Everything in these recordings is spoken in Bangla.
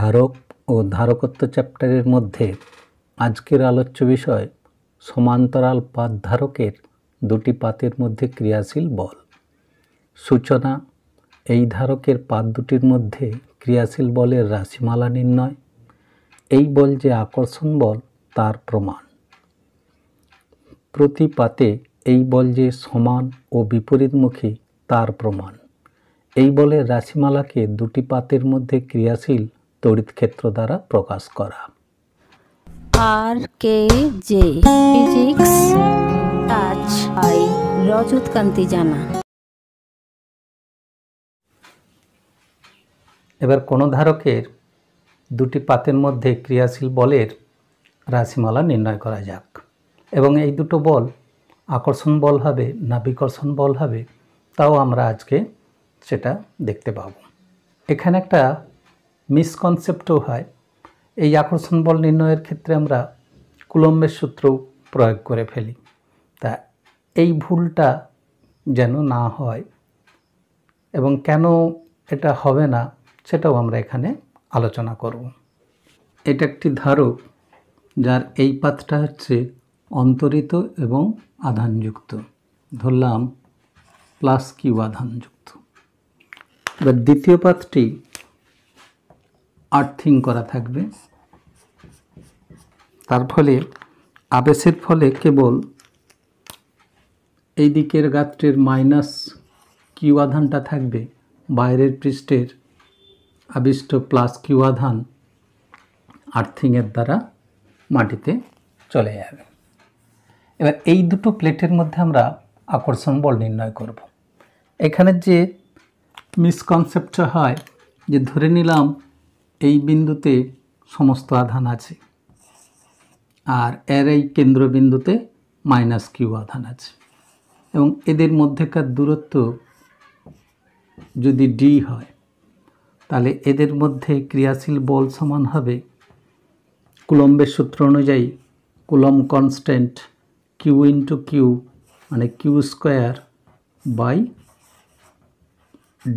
ধারক ও ধারকত্ব চ্যাপ্টারের মধ্যে আজকের আলোচ্য বিষয় সমান্তরাল পাত ধারকের দুটি পাতের মধ্যে ক্রিয়াশীল বল সূচনা এই ধারকের পাত দুটির মধ্যে ক্রিয়াশীল বলের রাশিমালা নির্ণয় এই বল যে আকর্ষণ বল তার প্রমাণ প্রতি পাতে এই বল যে সমান ও বিপরীতমুখী তার প্রমাণ এই বলের রাশিমালাকে দুটি পাতের মধ্যে ক্রিয়াশীল তড়িৎ ক্ষেত্র দ্বারা প্রকাশ করা R K J physics touch I Rajat Kanti Jana এবার কোনো ধারকের দুটি পাতের মধ্যে ক্রিয়াশীল বলের রাশিমালা নির্ণয় করা যাক এবং এই দুটো বল আকর্ষণ বল হবে না বিকর্ষণ বল হবে তাও আমরা আজকে সেটা দেখতে পাব এখানে একটা মিসকনসেপ্টও হয় এই আকর্ষণ বল নির্ণয়ের ক্ষেত্রে আমরা কুলম্বের সূত্র প্রয়োগ করে ফেলি তা এই ভুলটা যেন না হয় এবং কেন এটা হবে না সেটাও আমরা এখানে আলোচনা করব এটা একটি ধারক যার এই পাথটা হচ্ছে অন্তরিত এবং আধানযুক্ত ধরলাম প্লাস কিউ আধানযুক্ত এবার দ্বিতীয় পাথটি আর্থিং করা থাকবে তার ফলে আবেশের ফলে কেবল এই দিকের গাত্রের মাইনাস কিউ আধানটা থাকবে বাইরের পৃষ্ঠের আবিষ্ট প্লাস কিউ আধান আর্থিংয়ের দ্বারা মাটিতে চলে যাবে এবার এই দুটো প্লেটের মধ্যে আমরা আকর্ষণ বল নির্ণয় করব। এখানে যে মিসকনসেপ্টটা হয় যে ধরে নিলাম এই বিন্দুতে সমস্ত আধান আছে আর এর এই কেন্দ্রবিন্দুতে মাইনাস কিউ আধান আছে এবং এদের মধ্যেকার দূরত্ব যদি ডি হয় তাহলে এদের মধ্যে ক্রিয়াশীল বল সমান হবে কুলম্বের সূত্র অনুযায়ী Coulomb constant q into q মানে q square by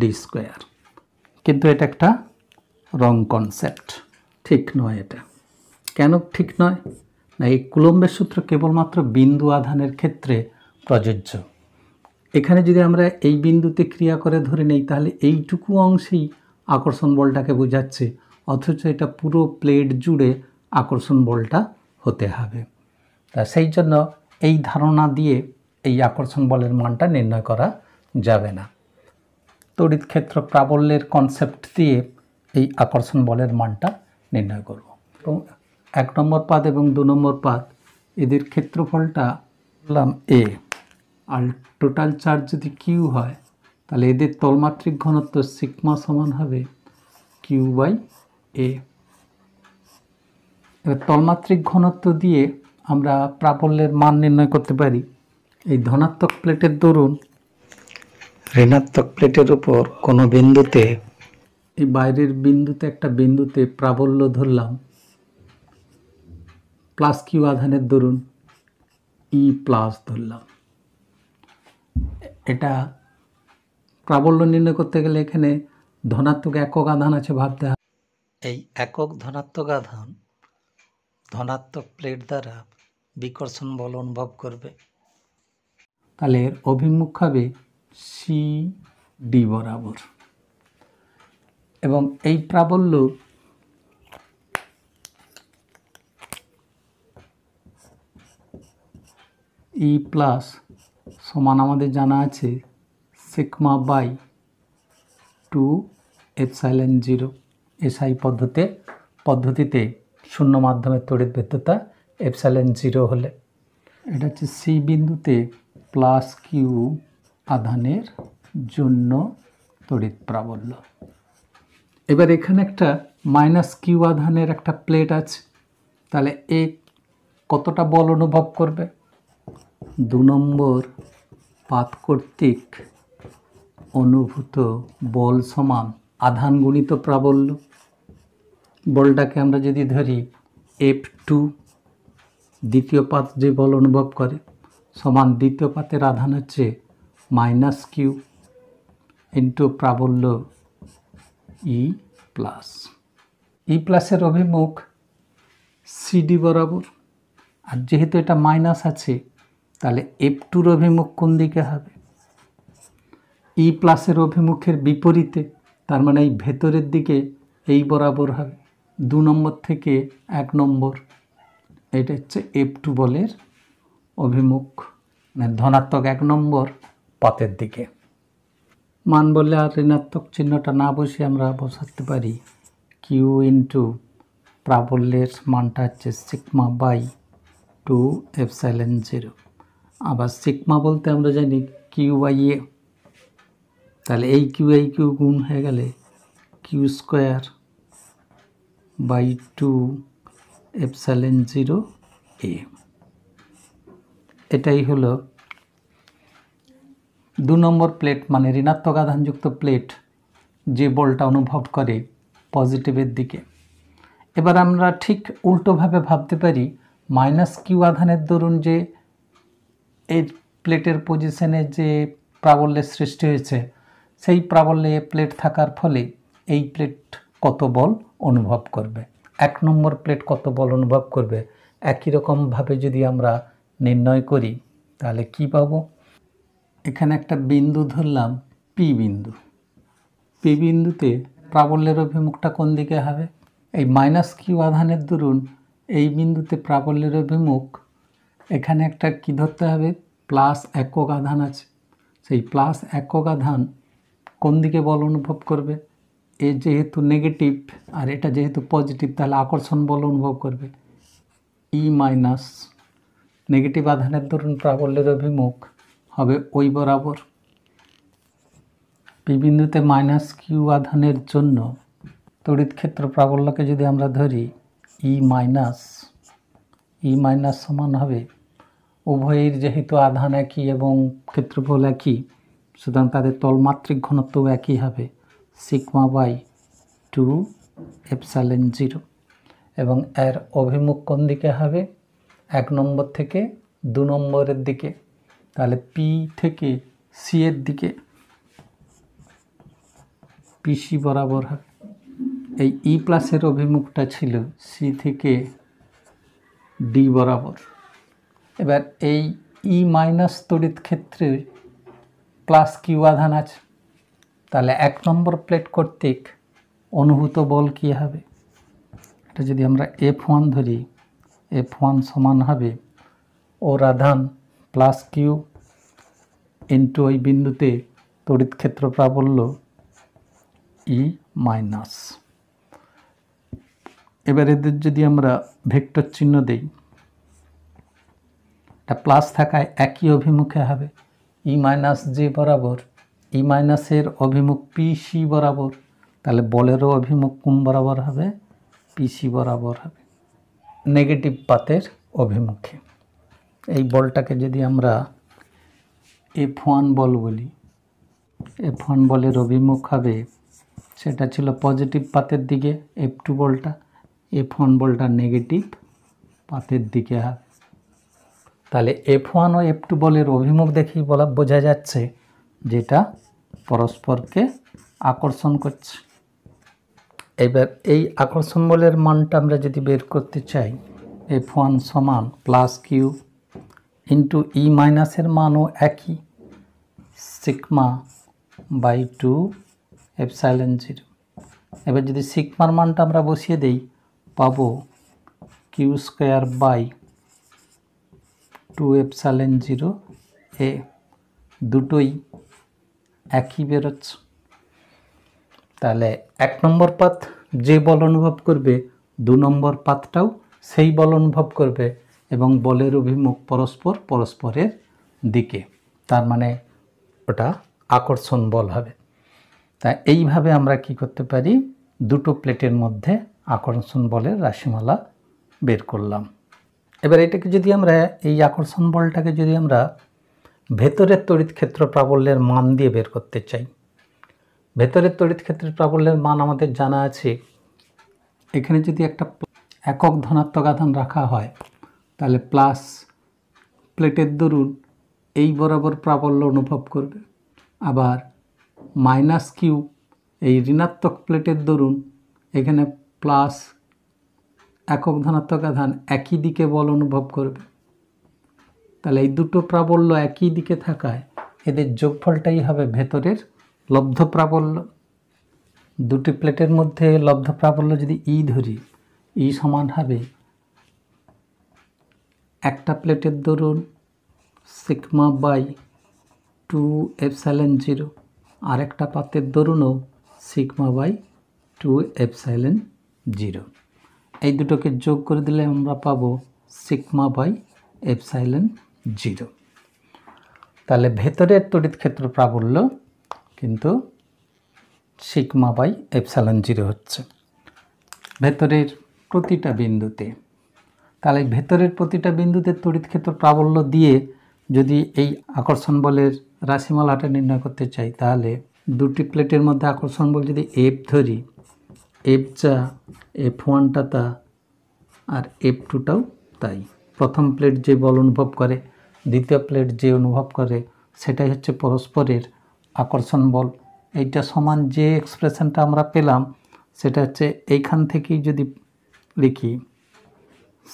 d square কিন্তু এটা একটা রং কনসেপ্ট ঠিক নয় এটা কেন ঠিক নয় না এই কুলম্বের সূত্র কেবলমাত্র বিন্দু আধানের ক্ষেত্রে প্রযোজ্য এখানে যদি আমরা এই বিন্দুতে ক্রিয়া করে ধরে নেই তাহলে এইটুকু অংশেই আকর্ষণ বলটাকে বোঝাচ্ছে অথচ এটা পুরো প্লেট জুড়ে আকর্ষণ বলটা হতে হবে তা সেই জন্য এই ধারণা দিয়ে এই আকর্ষণ বলের মানটা নির্ণয় করা যাবে না তড়িৎ ক্ষেত্র প্রাবল্যের কনসেপ্ট দিয়ে এই আকর্ষণ বলের মানটা নির্ণয় করব এবং এক নম্বর পাদ এবং দু নম্বর পাদ এদের ক্ষেত্রফলটা বললাম এ আর টোটাল চার্জ যদি কিউ হয় তাহলে এদের তলমাত্রিক ঘনত্ব সিকমা সমান হবে কিউ বাই এ এবার তলমাত্রিক ঘনত্ব দিয়ে আমরা প্রাবল্যের মান নির্ণয় করতে পারি এই ধনাত্মক প্লেটের দরুন ঋণাত্মক প্লেটের উপর কোনো বিন্দুতে এই বাইরের বিন্দুতে একটা বিন্দুতে প্রাবল্য ধরলাম প্লাস কিউ আধানের দরুন ই প্লাস ধরলাম এটা প্রাবল্য নির্ণয় করতে গেলে এখানে ধনাত্মক একক আধান আছে ভাবতে হয় এই একক ধনাত্মক আধান ধনাত্মক প্লেট দ্বারা বিকর্ষণ বল অনুভব করবে তাহলে এর অভিমুখ হবে সি ডি বরাবর এবং এই প্রাবল্য ই e প্লাস সমান আমাদের জানা আছে sigma by two epsilon zero SI পদ্ধতি পদ্ধতিতে শূন্য মাধ্যমে তড়িৎ ভেদ্যতা এপসাইলেন জিরো হলে এটা হচ্ছে সি বিন্দুতে প্লাস কিউ আধানের জন্য তড়িৎ প্রাবল্য এবার এখানে একটা মাইনাস কিউ আধানের একটা প্লেট আছে তাহলে এ কতটা বল অনুভব করবে দু নম্বর পাত কর্তৃক অনুভূত বল সমান আধান গুণিত প্রাবল্য বলটাকে আমরা যদি ধরি এফ টু দ্বিতীয় পাত যে বল অনুভব করে সমান দ্বিতীয় পাতের আধান হচ্ছে মাইনাস কিউ ইন্টু প্রাবল্য ই প্লাস ই প্লাসের অভিমুখ সিডি বরাবর আর যেহেতু এটা মাইনাস আছে তাহলে এফ টুর অভিমুখ কোন দিকে হবে ই প্লাসের অভিমুখের বিপরীতে তার মানে এই ভেতরের দিকে এই বরাবর হবে দু নম্বর থেকে এক নম্বর এটা হচ্ছে এফ টু বলের অভিমুখ মানে ধনাত্মক এক নম্বর পথের দিকে মান বললে আর ঋণাত্মক চিহ্নটা না বসে আমরা বসাতে পারি কিউ ইন্টু প্রাবল্যের মানটা হচ্ছে sigma by two epsilon zero আবার সিকমা বলতে আমরা জানি কিউ বাই এ তাহলে এই কিউ এই কিউ গুণ হয়ে গেলে q square by two epsilon zero A এটাই হলো দু নম্বর প্লেট মানে ঋণাত্মক আধানযুক্ত প্লেট যে বলটা অনুভব করে পজিটিভের দিকে এবার আমরা ঠিক উল্টোভাবে ভাবতে পারি মাইনাস কিউ আধানের দরুন যে এই প্লেটের পজিশনে যে প্রাবল্যের সৃষ্টি হয়েছে সেই প্রাবল্যে প্লেট থাকার ফলে এই প্লেট কত বল অনুভব করবে এক নম্বর প্লেট কত বল অনুভব করবে একই রকমভাবে যদি আমরা নির্ণয় করি তাহলে কি পাবো এখানে একটা বিন্দু ধরলাম পি বিন্দু পি বিন্দুতে প্রাবল্যের অভিমুখটা কোন দিকে হবে এই মাইনাস কিউ আধানের দরুন এই বিন্দুতে প্রাবল্যের অভিমুখ এখানে একটা কি ধরতে হবে প্লাস একক আধান আছে সেই প্লাস একক আধান কোন দিকে বল অনুভব করবে এ যেহেতু নেগেটিভ আর এটা যেহেতু পজিটিভ তাহলে আকর্ষণ বল অনুভব করবে ই মাইনাস নেগেটিভ আধানের দরুন প্রাবল্যের অভিমুখ হবে ওই বরাবর বিবিন্দুতে মাইনাস কিউ আধানের জন্য তড়িৎ ক্ষেত্র প্রাবল্যকে যদি আমরা ধরি ই মাইনাস ই মাইনাস সমান হবে উভয়ের যেহেতু আধান একই এবং ক্ষেত্রফল একই সুতরাং তাদের তলমাত্রিক ঘনত্বও একই হবে sigma by two epsilon zero এবং এর অভিমুখ কোন দিকে হবে এক নম্বর থেকে দু নম্বরের দিকে তাহলে পি থেকে সি এর দিকে পিসি বরাবর এই ই e প্লাসের অভিমুখটা ছিল সি থেকে ডি বরাবর এবার এই ই e মাইনাস তড়িৎ ক্ষেত্রে প্লাস কিউ আধান আছে তাহলে এক নম্বর প্লেট কর্তৃক অনুভূত বল কী হবে এটা যদি আমরা এফ ওয়ান ধরি এফ ওয়ান সমান হবে ওর আধান প্লাস কিউ ইন্টু ওই বিন্দুতে তড়িৎ ক্ষেত্র প্রাবল্য ই মাইনাস এবার এদের যদি আমরা ভেক্টর চিহ্ন দেই এটা প্লাস থাকায় একই অভিমুখে হবে ই মাইনাস জে বরাবর ই মাইনাসের অভিমুখ পি সি বরাবর তাহলে বলেরও অভিমুখ কোন বরাবর হবে পিসি বরাবর হবে নেগেটিভ পাতের অভিমুখে এই বলটাকে যদি আমরা এফ ওয়ান বল বলি এফ ওয়ান বলের অভিমুখ হবে সেটা ছিল পজিটিভ পাতের দিকে এফ টু বলটা এফ ওয়ান বলটা নেগেটিভ পাতের দিকে হবে তাহলে এফ ওয়ান ও এফ টু বলের অভিমুখ দেখেই বলা বোঝা যাচ্ছে যেটা পরস্পরকে আকর্ষণ করছে এবার এই আকর্ষণ বলের মানটা আমরা যদি বের করতে চাই এফ ওয়ান সমান প্লাস কিউ ইন্টু ই মাইনাসের মানও একই sigma by two epsilon zero এবার যদি সিকমার মানটা আমরা বসিয়ে দেই পাবো q square by two epsilon zero A দুটোই একই বেরোচ্ছে তাহলে এক নম্বর পাত যে বল অনুভব করবে দু নম্বর পাতটাও সেই বল অনুভব করবে এবং বলের অভিমুখ পরস্পর পরস্পরের দিকে তার মানে ওটা আকর্ষণ বল হবে তা এইভাবে আমরা কি করতে পারি দুটো প্লেটের মধ্যে আকর্ষণ বলের রাশিমালা বের করলাম এবার এটাকে যদি আমরা এই আকর্ষণ বলটাকে যদি আমরা ভেতরের তড়িৎ ক্ষেত্র প্রাবল্যের মান দিয়ে বের করতে চাই ভেতরের তড়িৎ ক্ষেত্রের প্রাবল্যের মান আমাদের জানা আছে এখানে যদি একটা একক ধনাত্মক আধান রাখা হয় তাহলে প্লাস প্লেটের দরুন এই বরাবর প্রাবল্য অনুভব করবে আবার মাইনাস কিউ এই ঋণাত্মক প্লেটের দরুন এখানে প্লাস একক ধনাত্মক আধান একই দিকে বল অনুভব করবে তাহলে এই দুটো প্রাবল্য একই দিকে থাকায় এদের যোগফলটাই হবে ভেতরের লব্ধ প্রাবল্য দুটি প্লেটের মধ্যে লব্ধ প্রাবল্য যদি ই e ধরি ই e সমান হবে একটা প্লেটের ধরুন sigma by two epsilon zero আরেকটা পাত্রের ধরুনও sigma by two epsilon zero এই দুটোকে যোগ করে দিলে আমরা পাবো সিকমা বাই এফসাইলেন জিরো তাহলে ভেতরের তড়িৎ ক্ষেত্র প্রাবল্য কিন্তু সিকমা বাই এফসাইলেন জিরো হচ্ছে ভেতরের প্রতিটা বিন্দুতে তাহলে ভেতরের প্রতিটা বিন্দুতে তড়িৎ ক্ষেত্র প্রাবল্য দিয়ে যদি এই আকর্ষণ বলের রাশিমালাটা নির্ণয় করতে চাই তাহলে দুটি প্লেটের মধ্যে আকর্ষণ বল যদি এফ ধরি এফ চা এফ ওয়ানটা তা আর এফ টুটাও তাই প্রথম প্লেট যে বল অনুভব করে দ্বিতীয় প্লেট যে অনুভব করে সেটাই হচ্ছে পরস্পরের আকর্ষণ বল এইটা সমান যে এক্সপ্রেশনটা আমরা পেলাম সেটা হচ্ছে এইখান থেকেই যদি লিখি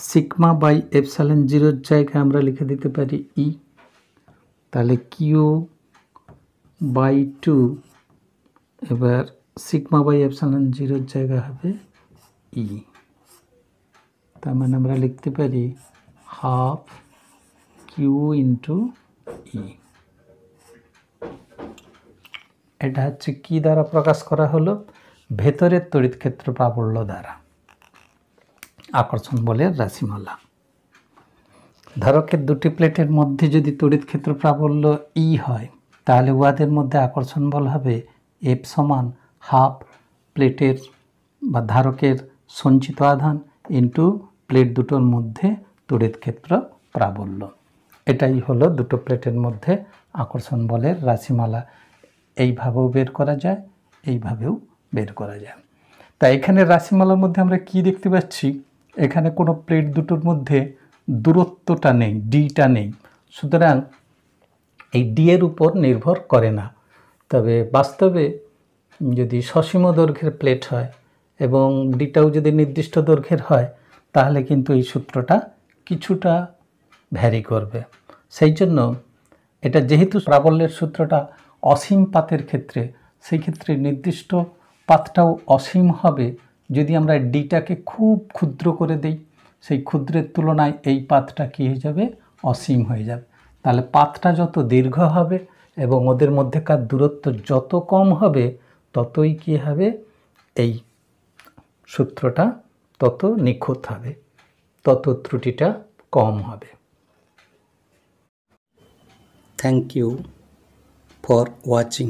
সিকমা বাই এফসালেন জিরোর জায়গায় আমরা লিখে দিতে পারি ই e, তাহলে কিউ বাই টু এবার সিকমা বাই এফসালেন জিরোর জায়গা হবে ই e, তার মানে আমরা লিখতে পারি হাফ কিউ ইন্টু ই এটা হচ্ছে কি দ্বারা প্রকাশ করা হলো ভেতরের তড়িৎ ক্ষেত্র প্রাবল্য দ্বারা আকর্ষণ বলে রাশিমালা ধারকের দুটি প্লেটের মধ্যে যদি তড়িৎ ক্ষেত্র প্রাবল্য ই হয় তাহলে উহাদের মধ্যে আকর্ষণ বল হবে এফ সমান হাফ প্লেটের বা ধারকের সঞ্চিত আধান ইন্টু প্লেট দুটোর মধ্যে তড়িৎ ক্ষেত্র প্রাবল্য এটাই হলো দুটো প্লেটের মধ্যে আকর্ষণ বলের রাশিমালা এইভাবেও বের করা যায় এইভাবেও বের করা যায় তা এখানে রাশিমালার মধ্যে আমরা কি দেখতে পাচ্ছি এখানে কোনো প্লেট দুটোর মধ্যে দূরত্বটা নেই ডিটা নেই সুতরাং এই ডি এর উপর নির্ভর করে না তবে বাস্তবে যদি সসীম দৈর্ঘ্যের প্লেট হয় এবং ডিটাও যদি নির্দিষ্ট দৈর্ঘ্যের হয় তাহলে কিন্তু এই সূত্রটা কিছুটা ভ্যারি করবে সেই জন্য এটা যেহেতু প্রাবল্যের সূত্রটা অসীম পাতের ক্ষেত্রে সেই ক্ষেত্রে নির্দিষ্ট পাতটাও অসীম হবে যদি আমরা ডিটাকে খুব ক্ষুদ্র করে দেই সেই ক্ষুদ্রের তুলনায় এই পাতটা কী হয়ে যাবে অসীম হয়ে যাবে তাহলে পাতটা যত দীর্ঘ হবে এবং ওদের মধ্যেকার দূরত্ব যত কম হবে ততই কী হবে এই সূত্রটা তত নিখুঁত হবে তত ত্রুটিটা কম হবে থ্যাংক ইউ ফর ওয়াচিং